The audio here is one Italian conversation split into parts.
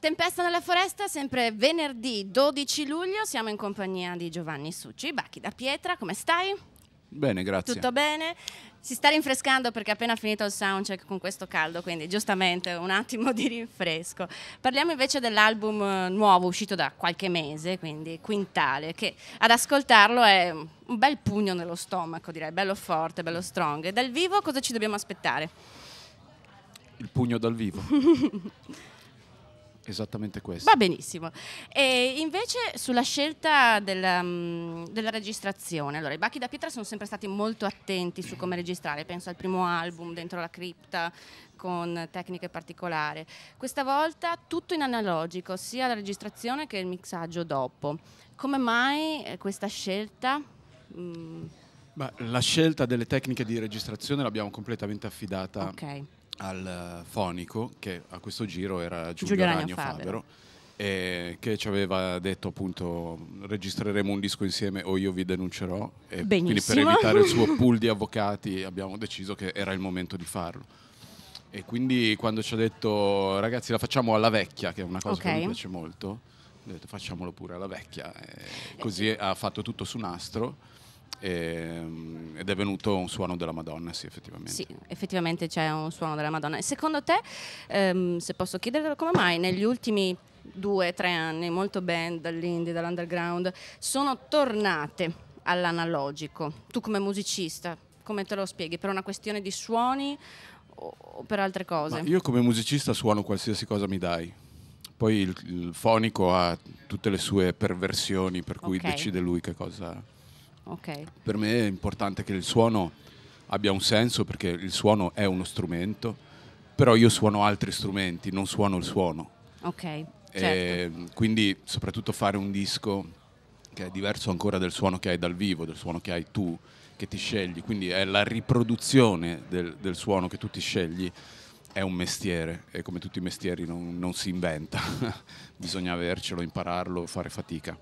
Tempesta nella foresta, sempre venerdì 12 luglio, siamo in compagnia di Giovanni Succi, Bacchi da Pietra, come stai? Bene, grazie. Tutto bene? Si sta rinfrescando perché è appena finito il soundcheck con questo caldo, quindi giustamente un attimo di rinfresco. Parliamo invece dell'album eh, nuovo uscito da qualche mese, quindi Quintale, che ad ascoltarlo è un bel pugno nello stomaco, direi, bello forte, bello strong. E dal vivo cosa ci dobbiamo aspettare? Il pugno dal vivo. Esattamente questo. Va benissimo. E invece sulla scelta della, mm, della, registrazione, allora i Bacchi da Pietra sono sempre stati molto attenti su come registrare, penso al primo album dentro la cripta con tecniche particolari. Questa volta tutto in analogico, sia la registrazione che il mixaggio dopo. Come mai eh, questa scelta? Mm. Beh, la scelta delle tecniche di registrazione l'abbiamo completamente affidata okay al eh, fonico, che a questo giro era Giulio, Giulio Ragno, Ragno Fabero, Fabero. che ci aveva detto appunto registreremo un disco insieme o io vi denuncerò e Benissimo. quindi per evitare il suo pool di avvocati abbiamo deciso che era il momento di farlo e quindi quando ci ha detto ragazzi la facciamo alla vecchia che è una cosa okay. che mi piace molto ho detto facciamolo pure alla vecchia e così ha fatto tutto su nastro Ehm, ed è venuto un suono della Madonna, sì, effettivamente. Sì, effettivamente c'è un suono della Madonna. secondo te, ehm, se posso chiedertelo come mai, negli ultimi due, tre anni, molto band dall'indie, dall'underground, sono tornate all'analogico. Tu come musicista, come te lo spieghi? Per una questione di suoni o per altre cose? Ma io come musicista suono qualsiasi cosa mi dai. Poi il, il fonico ha tutte le sue perversioni, per cui okay. decide lui che cosa Okay. Per me è importante che il suono abbia un senso perché il suono è uno strumento, però io suono altri strumenti, non suono il suono. Ok. Certo. Quindi soprattutto fare un disco che è diverso ancora del suono che hai dal vivo, del suono che hai tu, che ti scegli, quindi è la riproduzione del, del suono che tu ti scegli è un mestiere e come tutti i mestieri non, non si inventa, bisogna avercelo, impararlo, fare fatica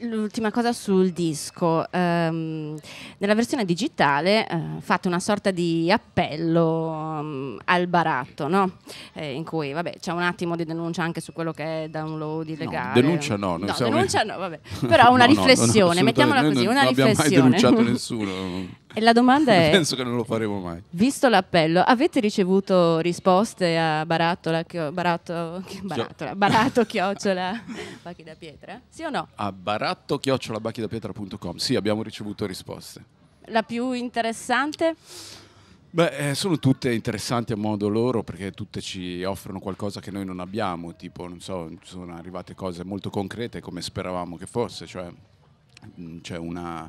l'ultima cosa sul disco, um, nella versione digitale uh, fate una sorta di appello um, al baratto, no? eh, in cui vabbè, c'è un attimo di denuncia anche su quello che è download illegale. No, denuncia no, no denuncia in... no, vabbè. però una no, riflessione, mettiamola così, una non riflessione. Non abbiamo mai denunciato nessuno. E la domanda è... Penso che non lo faremo mai. Visto l'appello, avete ricevuto risposte a Barattola, chio, baratto, barattola, baratto chiocciola, Bacchi da Pietra? Sì o no? A baratto chiocciola bacchidapietra.com, sì abbiamo ricevuto risposte. La più interessante? Beh, eh, sono tutte interessanti a modo loro perché tutte ci offrono qualcosa che noi non abbiamo, tipo, non so, sono arrivate cose molto concrete come speravamo che fosse, cioè mm, c'è una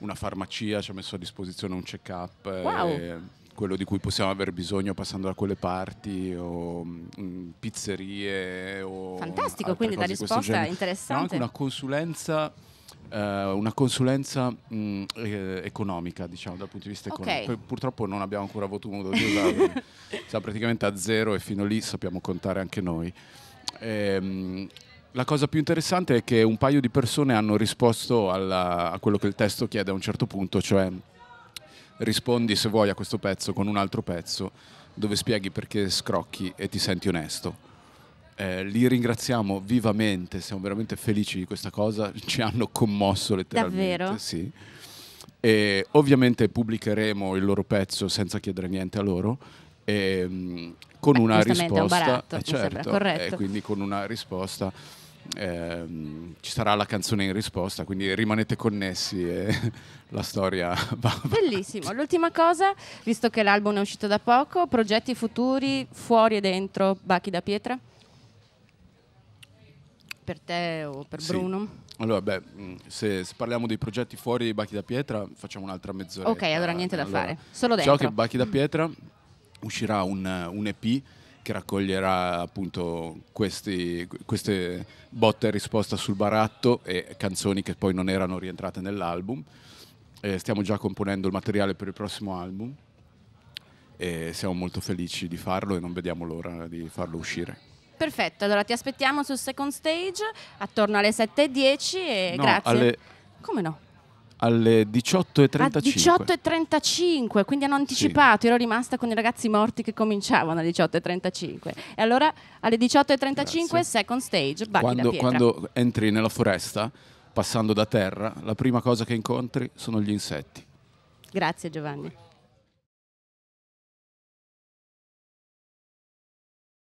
una farmacia ci ha messo a disposizione un check-up. Eh, wow. E, quello di cui possiamo aver bisogno passando da quelle parti o mh, mm, pizzerie o fantastico quindi la risposta è interessante no, anche una consulenza eh, una consulenza mh, mm, eh, economica, diciamo, dal punto di vista okay. economico. Purtroppo non abbiamo ancora avuto modo di usarlo. Siamo praticamente a zero e fino lì sappiamo contare anche noi. E, ehm, la cosa più interessante è che un paio di persone hanno risposto alla, a quello che il testo chiede a un certo punto, cioè rispondi se vuoi a questo pezzo con un altro pezzo dove spieghi perché scrocchi e ti senti onesto. Eh, li ringraziamo vivamente, siamo veramente felici di questa cosa, ci hanno commosso letteralmente. Davvero? Sì. E ovviamente pubblicheremo il loro pezzo senza chiedere niente a loro ehm, con Beh, una risposta, un baratto, eh, certo, corretto. Eh, quindi con una risposta. Ehm, ci sarà la canzone in risposta, quindi rimanete connessi e la storia va. Bellissimo. L'ultima cosa, visto che l'album è uscito da poco, progetti futuri fuori e dentro Bachi da Pietra? Per te o per sì. Bruno? Allora, beh, mm, se, se, parliamo dei progetti fuori Bachi da Pietra, facciamo un'altra mezz'ora. Ok, allora niente da allora, fare, solo diciamo dentro. Ciao che Bachi da Pietra uscirà un, un EP che raccoglierà appunto questi, queste botte e risposta sul baratto e canzoni che poi non erano rientrate nell'album. Eh, stiamo già componendo il materiale per il prossimo album e siamo molto felici di farlo e non vediamo l'ora di farlo uscire. Perfetto, allora ti aspettiamo sul second stage attorno alle 7.10 e no, grazie. Alle... Come no? alle 18.35. 18.35, quindi hanno anticipato, sì. ero rimasta con i ragazzi morti che cominciavano alle 18.35. E allora alle 18.35 Grazie. second stage, quando, quando entri nella foresta, passando da terra, la prima cosa che incontri sono gli insetti. Grazie Giovanni.